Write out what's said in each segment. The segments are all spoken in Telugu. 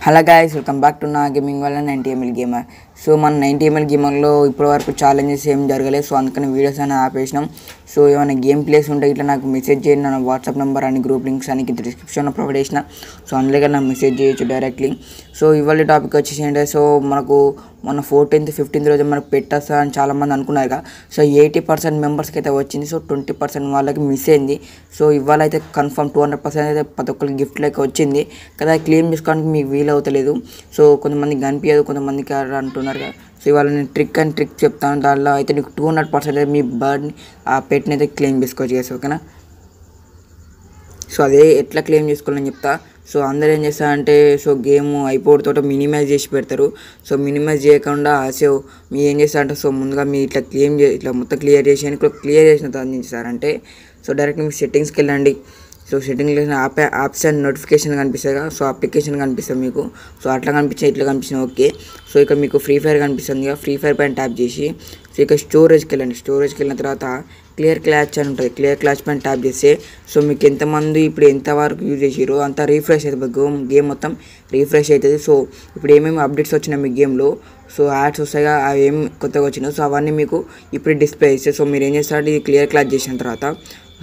Hello guys, welcome back to Na Gaming Well and NTML Gamer. So మన నైంటీ ఎంఎల్ ఇప్పటి ఇప్పటివరకు ఛాలెంజెస్ ఏం జరగలేదు సో అందుకని వీడియోస్ అని ఆపేసినాం సో ఏమైనా గేమ్ ప్లేస్ ఉంటే ఇట్లా నాకు మెసేజ్ చేయండి నా వాట్సాప్ నెంబర్ అని గ్రూప్ లింక్స్ అని డిస్క్రిప్షన్లో ప్రొవైడ్ చేసిన సో అందులో నాకు మెసేజ్ చేయొచ్చు డైరెక్ట్లీ సో ఇవాళ టాపిక్ వచ్చేసి ఏంటంటే సో మనకు మన ఫోర్టీన్త్ ఫిఫ్టీన్త్ రోజు మనకు పెట్టేస్తా అని చాలామంది అనుకున్నారు కదా సో ఎయిటీ పర్సెంట్ మెంబర్స్కి అయితే వచ్చింది సో ట్వంటీ పర్సెంట్ వాళ్ళకి మిస్ అయింది సో ఇవాళ అయితే కన్ఫర్మ్ టూ హండ్రెడ్ పర్సెంట్ అయితే పది ఒక్కరికి గిఫ్ట్ లెక్క వచ్చింది కదా క్లెయిమ్ చేసుకోవడానికి మీకు వీలు అవుతలేదు సో కొంతమందికి కనిపించదు కొంతమందికి అంటున్నారు ఉన్నారు కదా సో ఇవాళ నేను ట్రిక్ అండ్ ట్రిక్ చెప్తాను దానిలో అయితే నీకు టూ హండ్రెడ్ పర్సెంట్ మీ బర్డ్ని ఆ పెట్ని అయితే క్లెయిమ్ చేసుకోవచ్చు చేసి ఓకేనా సో అదే ఎట్లా క్లెయిమ్ చేసుకోవాలని చెప్తా సో అందరూ ఏం చేస్తారంటే సో గేమ్ అయిపోవడంతో మినిమైజ్ చేసి పెడతారు సో మినిమైజ్ చేయకుండా ఆసే మీరు ఏం చేస్తారంటే సో ముందుగా మీరు ఇట్లా క్లెయిమ్ చే ఇట్లా మొత్తం క్లియర్ చేసి క్లియర్ చేసిన తర్వాత ఏం చేస్తారంటే సో డైరెక్ట్ మీరు సెట్టింగ్స్కి వెళ్ళండి సో సెట్టింగ్ చేసిన ఆప్ ఆప్షన్ నోటిఫికేషన్ కనిపిస్తుంది కదా సో అప్లికేషన్ కనిపిస్తుంది మీకు సో అట్లా కనిపించే ఇట్లా కనిపించిన ఓకే సో ఇక మీకు ఫ్రీ ఫైర్ కనిపిస్తుంది కదా ఫ్రీ ఫైర్ పైన ట్యాప్ చేసి సో ఇక స్టోరేజ్కి వెళ్ళండి స్టోరేజ్కి వెళ్ళిన తర్వాత క్లియర్ క్లాచ్ అని ఉంటుంది క్లియర్ క్లాచ్ పైన ట్యాప్ చేస్తే సో మీకు ఎంతమంది ఇప్పుడు ఎంతవరకు యూజ్ చేసారు అంతా రీఫ్రెష్ అవుతుంది గేమ్ గేమ్ మొత్తం రీఫ్రెష్ అవుతుంది సో ఇప్పుడు ఏమేమి అప్డేట్స్ వచ్చినాయి మీ గేమ్లో సో యాడ్స్ వస్తాయి అవి ఏం కొత్తగా వచ్చినాయి సో అవన్నీ మీకు ఇప్పుడు డిస్ప్లే చేస్తాయి సో మీరు ఏం చేస్తారంటే ఇది క్లియర్ క్లాస్ చేసిన తర్వాత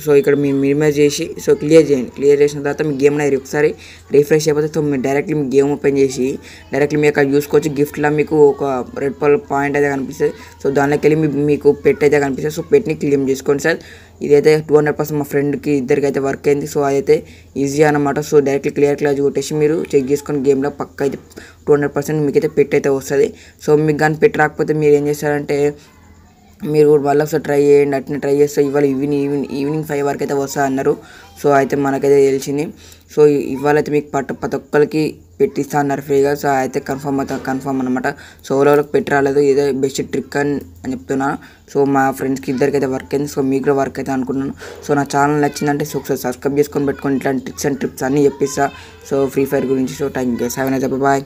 సో ఇక్కడ మీరు మినిమైజ్ చేసి సో క్లియర్ చేయండి క్లియర్ చేసిన తర్వాత మీ గేమ్ అనేది ఒకసారి రిఫ్రెష్ అయిపోతే సో మీరు డైరెక్ట్లీ మీ గేమ్ ఓపెన్ చేసి డైరెక్ట్లీ మీ అక్కడ చూసుకోవచ్చు గిఫ్ట్లో మీకు ఒక రెడ్ పల్ పాయింట్ అయితే కనిపిస్తుంది సో దానిలోకి వెళ్ళి మీకు పెట్ అయితే కనిపిస్తుంది సో పెట్ని క్లీమ్ చేసుకోండి సార్ ఇదైతే టూ హండ్రెడ్ పర్సెంట్ మా ఫ్రెండ్కి ఇద్దరికైతే వర్క్ అయింది సో అదైతే ఈజీ అనమాట సో డైరెక్ట్ క్లియర్ క్లాజ్ కొట్టేసి మీరు చెక్ చేసుకొని గేమ్లో పక్క అయితే టూ హండ్రెడ్ పర్సెంట్ మీకైతే పెట్ అయితే వస్తుంది సో మీకు కానీ పెట్ రాకపోతే మీరు ఏం చేస్తారంటే మీరు కూడా మళ్ళీ ఒకసారి ట్రై చేయండి అట్నే ట్రై చేస్తే ఇవాళ ఈవినింగ్ ఈవినింగ్ ఈవినింగ్ ఫైవ్ వరకు అయితే వస్తా అన్నారు సో అయితే మనకైతే తెలిసింది సో ఇవాళైతే మీకు పట్టు ప్రతి ఒక్కరికి పెట్టిస్తా అన్నారు ఫ్రీగా సో అయితే కన్ఫర్మ్ అవుతా కన్ఫర్మ్ అనమాట సో ఎవరెవరికి పెట్టి రాలేదు ఇదే బెస్ట్ ట్రిక్ అని అని చెప్తున్నా సో మా ఫ్రెండ్స్కి ఇద్దరికి అయితే వర్క్ అయింది సో మీకు కూడా వర్క్ అయితే అనుకున్నాను సో నా ఛానల్ నచ్చిందంటే సో ఒకసారి సబ్స్క్రైబ్ చేసుకొని పెట్టుకొని ఇట్లాంటి ట్రిక్స్ అండ్ ట్రిప్స్ అన్నీ చెప్పిస్తా సో ఫ్రీ ఫైర్ గురించి సో థ్యాంక్ యూ సెవెన్ అయితే బాయ్